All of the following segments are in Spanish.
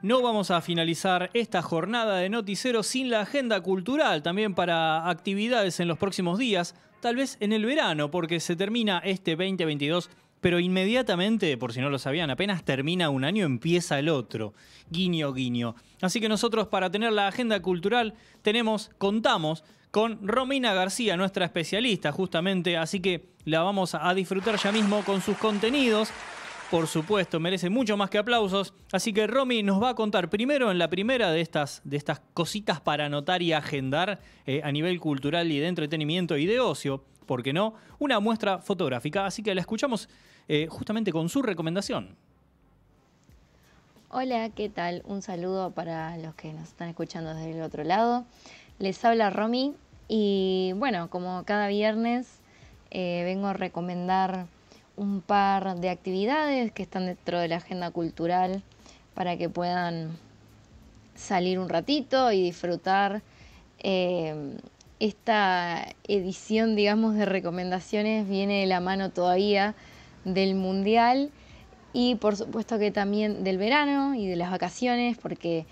No vamos a finalizar esta jornada de noticiero sin la agenda cultural, también para actividades en los próximos días, tal vez en el verano, porque se termina este 2022, pero inmediatamente, por si no lo sabían, apenas termina un año empieza el otro. Guiño, guiño. Así que nosotros para tener la agenda cultural tenemos, contamos con Romina García, nuestra especialista justamente, así que la vamos a disfrutar ya mismo con sus contenidos por supuesto, merece mucho más que aplausos. Así que Romy nos va a contar primero en la primera de estas, de estas cositas para anotar y agendar eh, a nivel cultural y de entretenimiento y de ocio, ¿por qué no? Una muestra fotográfica. Así que la escuchamos eh, justamente con su recomendación. Hola, ¿qué tal? Un saludo para los que nos están escuchando desde el otro lado. Les habla Romy y bueno, como cada viernes eh, vengo a recomendar un par de actividades que están dentro de la agenda cultural para que puedan salir un ratito y disfrutar eh, esta edición, digamos, de recomendaciones. Viene de la mano todavía del Mundial y por supuesto que también del verano y de las vacaciones, porque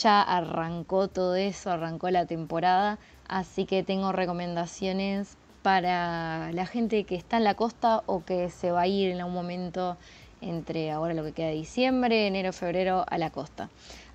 ya arrancó todo eso, arrancó la temporada, así que tengo recomendaciones para la gente que está en la costa o que se va a ir en algún momento entre ahora lo que queda de diciembre, enero, febrero a la costa.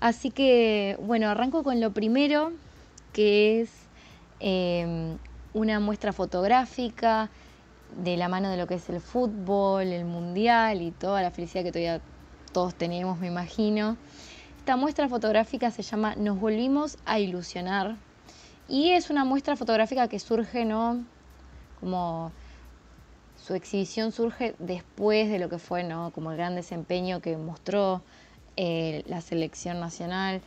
Así que, bueno, arranco con lo primero, que es em, una muestra fotográfica de la mano de lo que es el fútbol, el mundial y toda la felicidad que todavía todos tenemos, me imagino. Esta muestra fotográfica se llama Nos volvimos a ilusionar y es una muestra fotográfica que surge ¿no? como su exhibición surge después de lo que fue, Como el gran desempeño que mostró eh, la selección nacional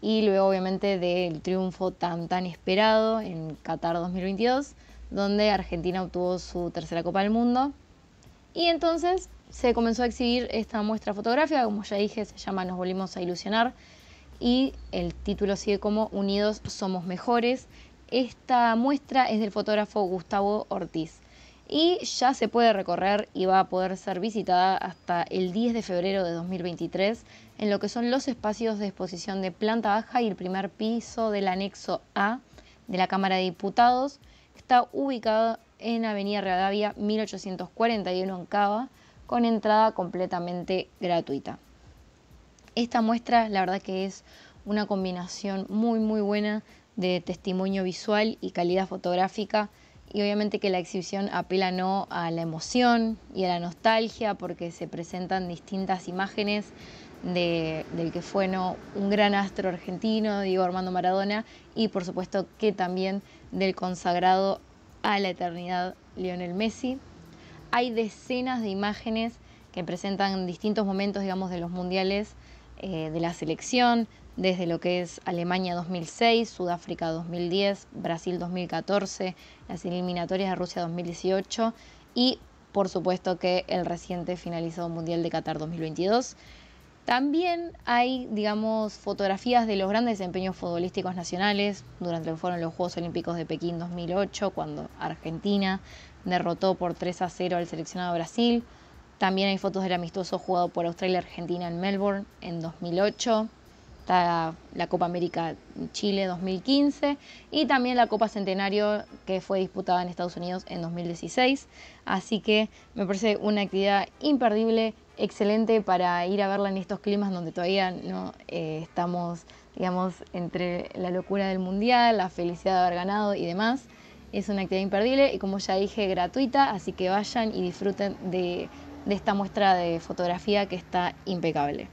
y luego obviamente del triunfo tan tan esperado en Qatar 2022, donde Argentina obtuvo su tercera Copa del Mundo. Y entonces se comenzó a exhibir esta muestra fotográfica, como ya dije, se llama Nos volvimos a ilusionar y el título sigue como Unidos somos mejores esta muestra es del fotógrafo Gustavo Ortiz y ya se puede recorrer y va a poder ser visitada hasta el 10 de febrero de 2023 en lo que son los espacios de exposición de planta baja y el primer piso del anexo A de la Cámara de Diputados. Está ubicado en Avenida Realavia 1841 en Cava con entrada completamente gratuita. Esta muestra la verdad que es una combinación muy muy buena de testimonio visual y calidad fotográfica y obviamente que la exhibición apela no a la emoción y a la nostalgia porque se presentan distintas imágenes del que fue ¿no? un gran astro argentino, Diego Armando Maradona, y por supuesto que también del consagrado a la eternidad Lionel Messi. Hay decenas de imágenes que presentan distintos momentos, digamos, de los mundiales eh, de la selección, desde lo que es Alemania 2006, Sudáfrica 2010, Brasil 2014, las eliminatorias de Rusia 2018 y por supuesto que el reciente finalizado Mundial de Qatar 2022. También hay, digamos, fotografías de los grandes desempeños futbolísticos nacionales durante lo que fueron los Juegos Olímpicos de Pekín 2008, cuando Argentina derrotó por 3 a 0 al seleccionado Brasil. También hay fotos del amistoso jugado por Australia-Argentina en Melbourne en 2008 está la Copa América Chile 2015 y también la Copa Centenario que fue disputada en Estados Unidos en 2016. Así que me parece una actividad imperdible, excelente para ir a verla en estos climas donde todavía no eh, estamos, digamos, entre la locura del mundial, la felicidad de haber ganado y demás. Es una actividad imperdible y como ya dije, gratuita, así que vayan y disfruten de esta muestra de fotografía que está impecable.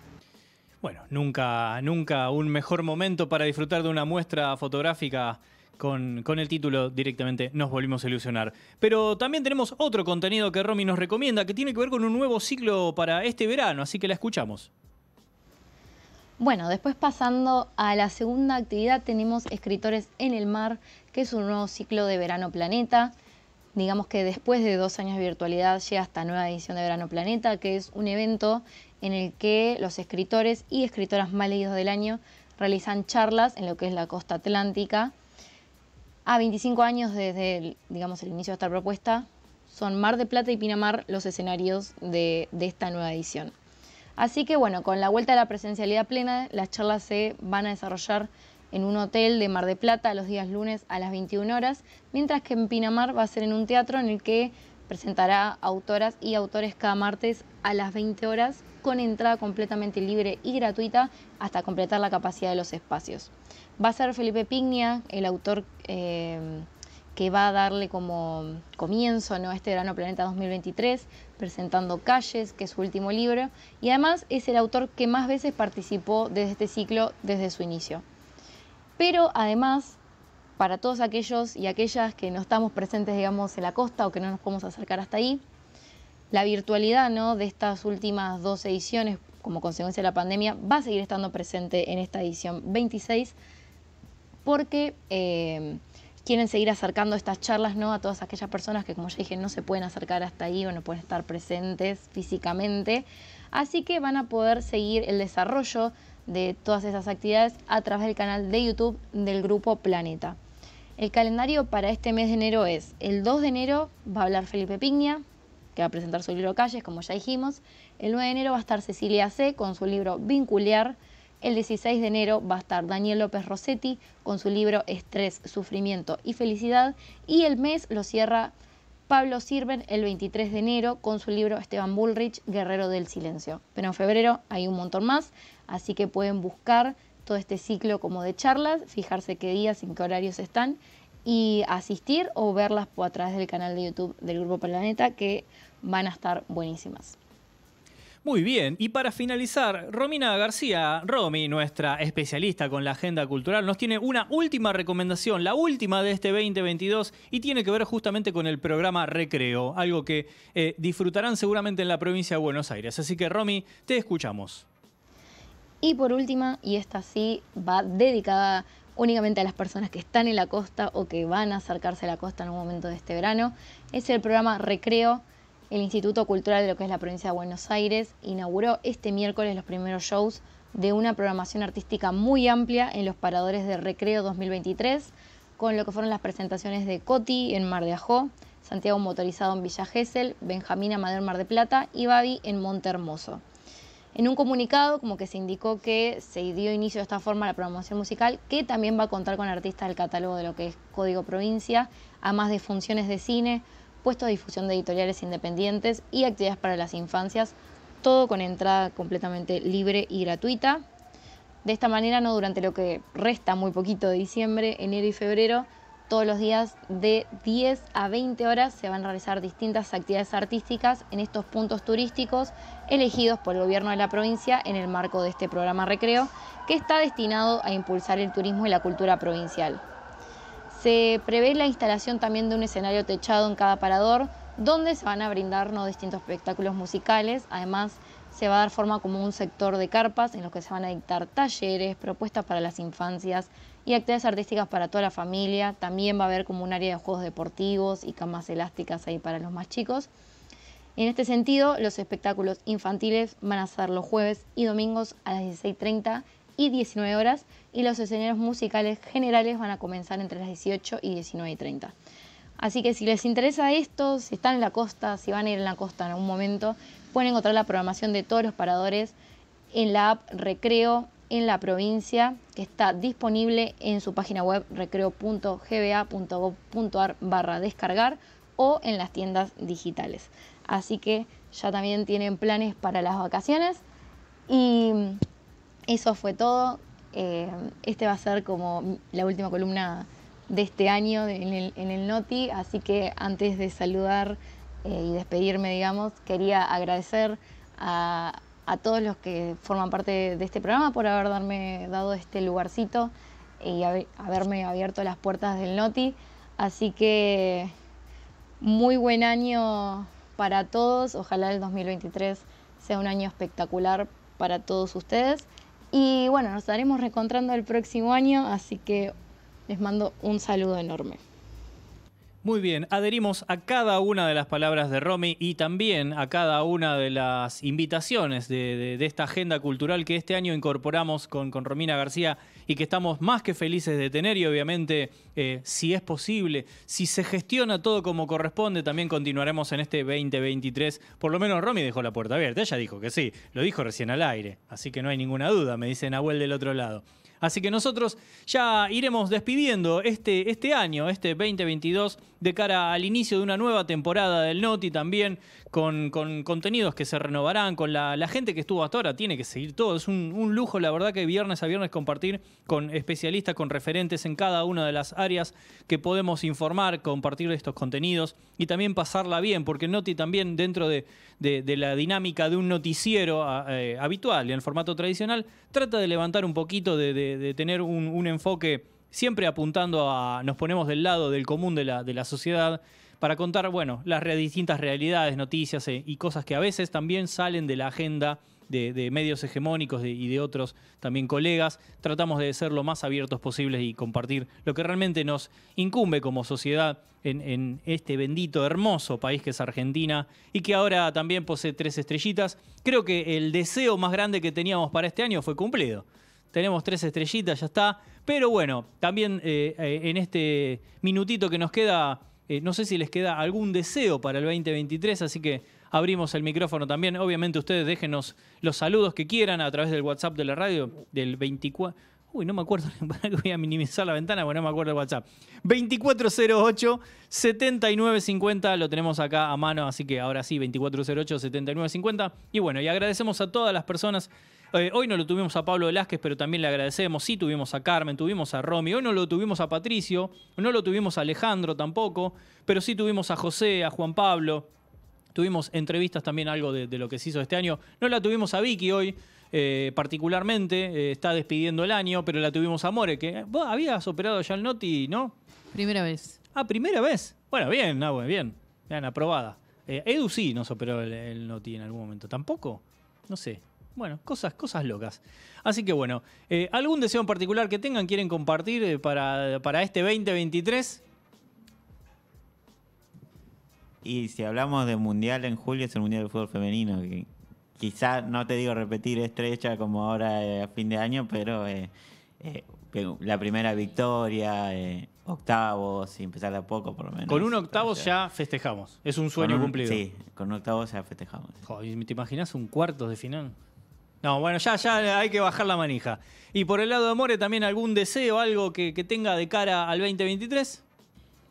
Bueno, nunca, nunca un mejor momento para disfrutar de una muestra fotográfica con, con, el título directamente Nos volvimos a ilusionar. Pero también tenemos otro contenido que Romy nos recomienda que tiene que ver con un nuevo ciclo para este verano, así que la escuchamos. Bueno, después pasando a la segunda actividad tenemos Escritores en el Mar, que es un nuevo ciclo de Verano Planeta. Digamos que después de dos años de virtualidad llega esta nueva edición de Verano Planeta, que es un evento en el que los escritores y escritoras más leídos del año realizan charlas en lo que es la costa atlántica. A 25 años desde el, digamos, el inicio de esta propuesta, son Mar de Plata y Pinamar los escenarios de, de esta nueva edición. Así que bueno, con la vuelta a la presencialidad plena, las charlas se van a desarrollar en un hotel de Mar de Plata los días lunes a las 21 horas, mientras que en Pinamar va a ser en un teatro en el que presentará autoras y autores cada martes a las 20 horas con entrada completamente libre y gratuita hasta completar la capacidad de los espacios. Va a ser Felipe Pignia, el autor eh, que va a darle como comienzo ¿no? este verano Planeta 2023, presentando Calles, que es su último libro, y además es el autor que más veces participó desde este ciclo desde su inicio. Pero además, para todos aquellos y aquellas que no estamos presentes, digamos, en la costa o que no nos podemos acercar hasta ahí, la virtualidad ¿no? de estas últimas dos ediciones como consecuencia de la pandemia va a seguir estando presente en esta edición 26 porque eh, quieren seguir acercando estas charlas ¿no? a todas aquellas personas que, como ya dije, no se pueden acercar hasta ahí o no pueden estar presentes físicamente. Así que van a poder seguir el desarrollo de todas esas actividades a través del canal de YouTube del grupo Planeta. El calendario para este mes de enero es el 2 de enero va a hablar Felipe Piña, que va a presentar su libro Calles, como ya dijimos. El 9 de enero va a estar Cecilia C. con su libro Vinculiar. El 16 de enero va a estar Daniel López Rossetti con su libro Estrés, Sufrimiento y Felicidad. Y el mes lo cierra Pablo Sirven el 23 de enero con su libro Esteban Bullrich, Guerrero del Silencio. Pero en febrero hay un montón más, así que pueden buscar todo este ciclo como de charlas, fijarse qué días, en qué horarios están y asistir o verlas a través del canal de YouTube del Grupo Planeta que van a estar buenísimas. Muy bien, y para finalizar, Romina García, Romy, nuestra especialista con la agenda cultural, nos tiene una última recomendación, la última de este 2022, y tiene que ver justamente con el programa Recreo, algo que eh, disfrutarán seguramente en la provincia de Buenos Aires. Así que, Romy, te escuchamos. Y por última, y esta sí va dedicada únicamente a las personas que están en la costa o que van a acercarse a la costa en un momento de este verano. Es el programa Recreo. El Instituto Cultural de lo que es la provincia de Buenos Aires inauguró este miércoles los primeros shows de una programación artística muy amplia en los paradores de Recreo 2023, con lo que fueron las presentaciones de Coti en Mar de Ajó, Santiago Motorizado en Villa Gesell, Benjamín Amadeo en Mar de Plata y Babi en Monte Hermoso. En un comunicado como que se indicó que se dio inicio de esta forma a la programación musical, que también va a contar con artistas del catálogo de lo que es Código Provincia, a más de funciones de cine, puestos de difusión de editoriales independientes y actividades para las infancias, todo con entrada completamente libre y gratuita. De esta manera, no durante lo que resta muy poquito de diciembre, enero y febrero, todos los días de 10 a 20 horas se van a realizar distintas actividades artísticas en estos puntos turísticos elegidos por el gobierno de la provincia en el marco de este programa Recreo, que está destinado a impulsar el turismo y la cultura provincial. Se prevé la instalación también de un escenario techado en cada parador, donde se van a brindar ¿no? distintos espectáculos musicales. Además, se va a dar forma como un sector de carpas en los que se van a dictar talleres, propuestas para las infancias, y actividades artísticas para toda la familia. También va a haber como un área de juegos deportivos y camas elásticas ahí para los más chicos. En este sentido, los espectáculos infantiles van a ser los jueves y domingos a las 16.30 y 19 horas y los escenarios musicales generales van a comenzar entre las 18 y 19.30. Así que si les interesa esto, si están en la costa, si van a ir en la costa en algún momento, pueden encontrar la programación de todos los paradores en la app Recreo en la provincia que está disponible en su página web recreo.gba.gov.ar barra descargar o en las tiendas digitales. Así que ya también tienen planes para las vacaciones y eso fue todo. Eh, este va a ser como la última columna de este año en el, Noti, así que antes de saludar eh, y despedirme, digamos, quería agradecer a, a todos los que forman parte de este programa por haberme dado este lugarcito y haberme abierto las puertas del Noti. Así que muy buen año para todos. Ojalá el 2023 sea un año espectacular para todos ustedes. Y bueno, nos estaremos reencontrando el próximo año, así que les mando un saludo enorme. Muy bien, adherimos a cada una de las palabras de Romy y también a cada una de las invitaciones de, esta agenda cultural que este año incorporamos con, Romina García y que estamos más que felices de tener y obviamente eh, si es posible, si se gestiona todo como corresponde, también continuaremos en este 2023. Por lo menos Romy dejó la puerta abierta, ella dijo que sí, lo dijo recién al aire, así que no hay ninguna duda, me dice Nahuel del otro lado. Así que nosotros ya iremos despidiendo este, este año, este 2022, de cara al inicio de una nueva temporada del Noti también, con, contenidos que se renovarán, con la, gente que estuvo hasta ahora, tiene que seguir todo. Es un, lujo, la verdad, que viernes a viernes compartir con especialistas, con referentes en cada una de las áreas que podemos informar, compartir estos contenidos y también pasarla bien, porque Noti también dentro de, la dinámica de un noticiero eh, habitual y en el formato tradicional, trata de levantar un poquito, de, tener un, enfoque siempre apuntando a nos ponemos del lado del común de la, de la sociedad para contar, bueno, las distintas realidades, noticias eh, y cosas que a veces también salen de la agenda de, medios hegemónicos y de otros también colegas. Tratamos de ser lo más abiertos posibles y compartir lo que realmente nos incumbe como sociedad en, este bendito, hermoso país que es Argentina y que ahora también posee tres estrellitas. Creo que el deseo más grande que teníamos para este año fue cumplido tenemos tres estrellitas, ya está. Pero bueno, también eh, eh, en este minutito que nos queda eh, no sé si les queda algún deseo para el 2023, así que abrimos el micrófono también. Obviamente ustedes déjenos los saludos que quieran a través del WhatsApp de la radio del 24... Uy, no me acuerdo, voy a minimizar la ventana, bueno, no me acuerdo el WhatsApp. 2408-7950, lo tenemos acá a mano, así que ahora sí, 2408-7950. Y bueno, y agradecemos a todas las personas eh, hoy no lo tuvimos a Pablo Velázquez, pero también le agradecemos. Sí, tuvimos a Carmen, tuvimos a Romy. Hoy no lo tuvimos a Patricio, no lo tuvimos a Alejandro tampoco, pero sí tuvimos a José, a Juan Pablo. Tuvimos entrevistas también, algo de, lo que se hizo este año. No la tuvimos a Vicky hoy, eh, particularmente, eh, está despidiendo el año, pero la tuvimos a More, que vos habías operado ya el Noti, ¿no? Primera vez. Ah, primera vez. Bueno, bien, ah, bien. Bien, aprobada. Edu sí nos operó el, el Noti en algún momento. ¿Tampoco? No sé. Bueno, cosas, cosas locas. Así que bueno, eh, ¿algún deseo en particular que tengan, quieren compartir eh, para, este 2023? Y si hablamos de mundial en julio, es el mundial de fútbol femenino. Que quizá no te digo repetir estrecha como ahora eh, a fin de año, pero la primera victoria, octavos y empezar de a poco por lo menos. Con un octavo ya festejamos. Es un sueño cumplido. Sí, con un octavo ya festejamos. ¿Te imaginas un cuartos de final? No, bueno, ya, ya hay que bajar la manija. ¿Y por el lado de More también algún deseo, algo que, tenga de cara al 2023?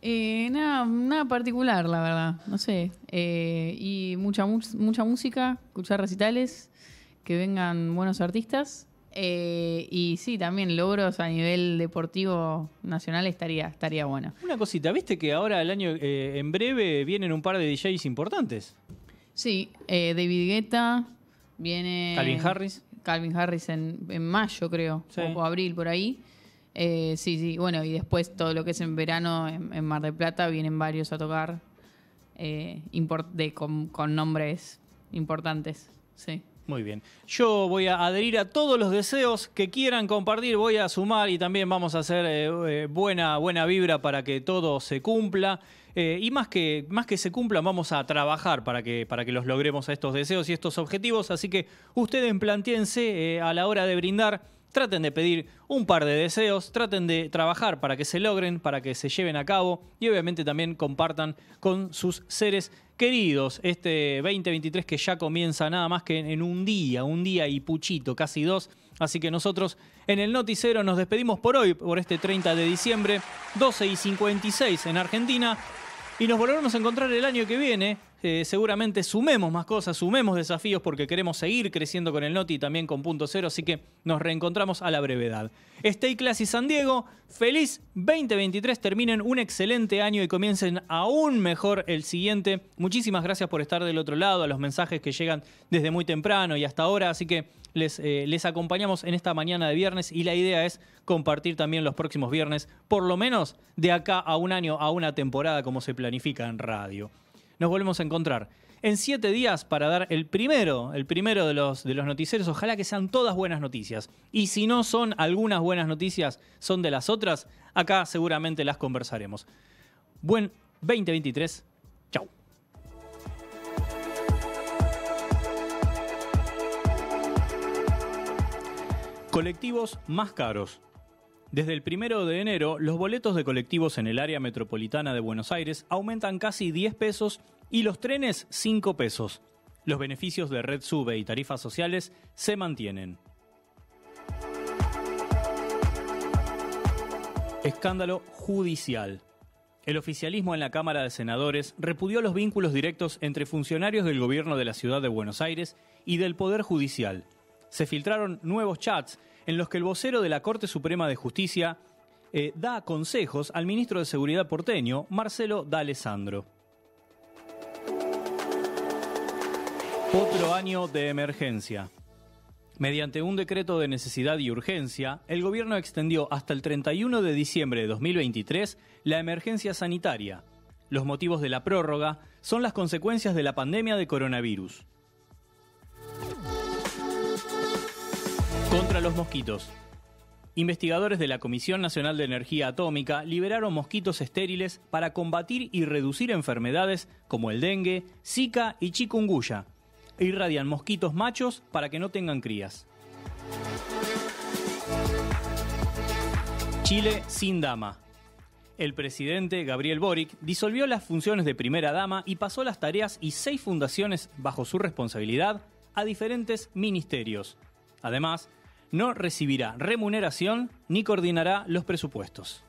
Eh, nada, particular, la verdad. No sé. Eh, y mucha, mucha música, escuchar recitales, que vengan buenos artistas. Eh, y sí, también logros a nivel deportivo nacional estaría, estaría bueno. Una cosita, ¿viste que ahora el año en breve vienen un par de DJs importantes? Sí, David Guetta, Viene. Calvin Harris. Calvin Harris en, en mayo, creo, o, abril, por ahí. Eh, sí, sí, bueno, y después todo lo que es en verano en, Mar del Plata vienen varios a tocar eh, con nombres importantes, sí. Muy bien. Yo voy a adherir a todos los deseos que quieran compartir, voy a sumar y también vamos a hacer eh, eh, buena, buena vibra para que todo se cumpla. Eh, y más que, más que se cumplan, vamos a trabajar para que, para que los logremos a estos deseos y estos objetivos. Así que ustedes planteense a la hora de brindar, traten de pedir un par de deseos, traten de trabajar para que se logren, para que se lleven a cabo y obviamente también compartan con sus seres queridos, este 2023 que ya comienza nada más que en un día, un día y puchito, casi dos. Así que nosotros en el noticiero nos despedimos por hoy, por este 30 de diciembre, 12 y 56 en Argentina. Y nos volveremos a encontrar el año que viene, eh, seguramente sumemos más cosas, sumemos desafíos porque queremos seguir creciendo con el Noti y también con Punto Cero, así que nos reencontramos a la brevedad. Stay Classy San Diego, feliz 2023, terminen un excelente año y comiencen aún mejor el siguiente. Muchísimas gracias por estar del otro lado, a los mensajes que llegan desde muy temprano y hasta ahora, así que les, eh, les acompañamos en esta mañana de viernes y la idea es compartir también los próximos viernes, por lo menos de acá a un año, a una temporada como se planifica en radio nos volvemos a encontrar en siete días para dar el primero, el primero de los, de los noticieros. Ojalá que sean todas buenas noticias. Y si no son algunas buenas noticias, son de las otras, acá seguramente las conversaremos. Buen 2023. Chau. Colectivos más caros. Desde el primero de enero, los boletos de colectivos en el área metropolitana de Buenos Aires aumentan casi 10 pesos y los trenes 5 pesos. Los beneficios de Red Sube y tarifas sociales se mantienen. Escándalo judicial. El oficialismo en la Cámara de Senadores repudió los vínculos directos entre funcionarios del gobierno de la Ciudad de Buenos Aires y del Poder Judicial. Se filtraron nuevos chats en los que el vocero de la Corte Suprema de Justicia eh, da consejos al ministro de Seguridad porteño, Marcelo D'Alessandro. Otro año de emergencia. Mediante un decreto de necesidad y urgencia, el gobierno extendió hasta el 31 de diciembre de 2023 la emergencia sanitaria. Los motivos de la prórroga son las consecuencias de la pandemia de coronavirus. Contra los mosquitos. Investigadores de la Comisión Nacional de Energía Atómica liberaron mosquitos estériles para combatir y reducir enfermedades como el dengue, zika y chikungunya. Irradian mosquitos machos para que no tengan crías. Chile sin dama. El presidente Gabriel Boric disolvió las funciones de primera dama y pasó las tareas y seis fundaciones bajo su responsabilidad a diferentes ministerios. Además, no recibirá remuneración ni coordinará los presupuestos.